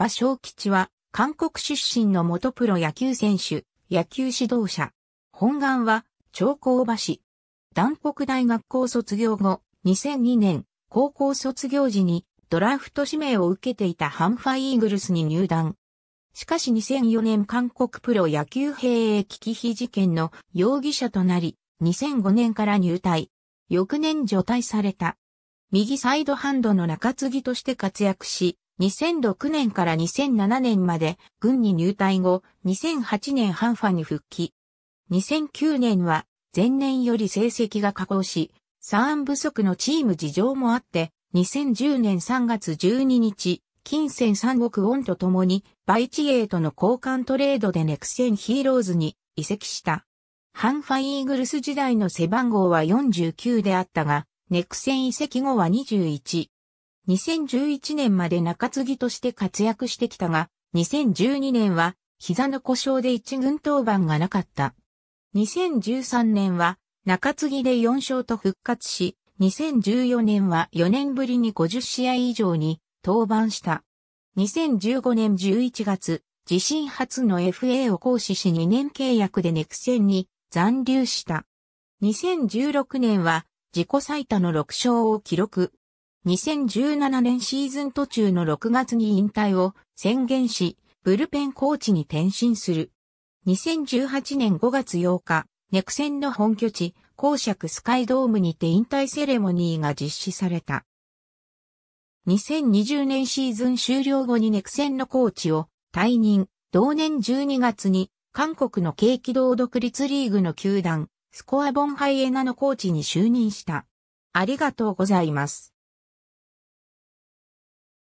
馬小吉は、韓国出身の元プロ野球選手、野球指導者。本願は、長江馬市。南国大学校卒業後、2002年、高校卒業時に、ドラフト指名を受けていたハンファイーグルスに入団。しかし2004年韓国プロ野球兵危機避事件の容疑者となり、2005年から入隊。翌年除隊された。右サイドハンドの中継ぎとして活躍し、2006年から2007年まで軍に入隊後、2008年ハンファに復帰。2009年は前年より成績が下降し、ン不足のチーム事情もあって、2010年3月12日、金銭三国ウォンと共に、バイチエイとの交換トレードでネクセンヒーローズに移籍した。ハンファイーグルス時代の背番号は49であったが、ネクセン移籍後は21。2011年まで中継ぎとして活躍してきたが、2012年は膝の故障で一軍登板がなかった。2013年は中継ぎで4勝と復活し、2014年は4年ぶりに50試合以上に登板した。2015年11月、自身初の FA を行使し2年契約でネクセンに残留した。2016年は自己最多の6勝を記録。2017年シーズン途中の6月に引退を宣言し、ブルペンコーチに転身する。2018年5月8日、ネクセンの本拠地、公爵スカイドームにて引退セレモニーが実施された。2020年シーズン終了後にネクセンのコーチを退任、同年12月に韓国の軽気道独立リーグの球団、スコアボンハイエナのコーチに就任した。ありがとうございます。